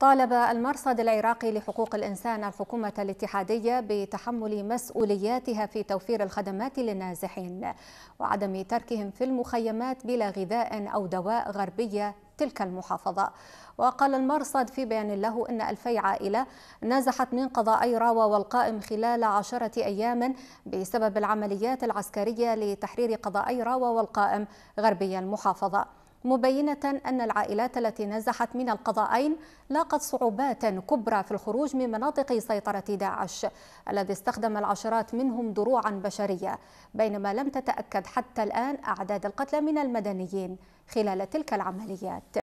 طالب المرصد العراقي لحقوق الإنسان الحكومة الاتحادية بتحمل مسؤولياتها في توفير الخدمات للنازحين وعدم تركهم في المخيمات بلا غذاء أو دواء غربية تلك المحافظة وقال المرصد في بيان له أن ألفي عائلة نازحت من قضائي راوة والقائم خلال عشرة أيام بسبب العمليات العسكرية لتحرير قضائي راوة والقائم غربي المحافظة مبينة أن العائلات التي نزحت من القضائين لاقت صعوبات كبرى في الخروج من مناطق سيطرة داعش الذي استخدم العشرات منهم دروعا بشرية بينما لم تتأكد حتى الآن أعداد القتلى من المدنيين خلال تلك العمليات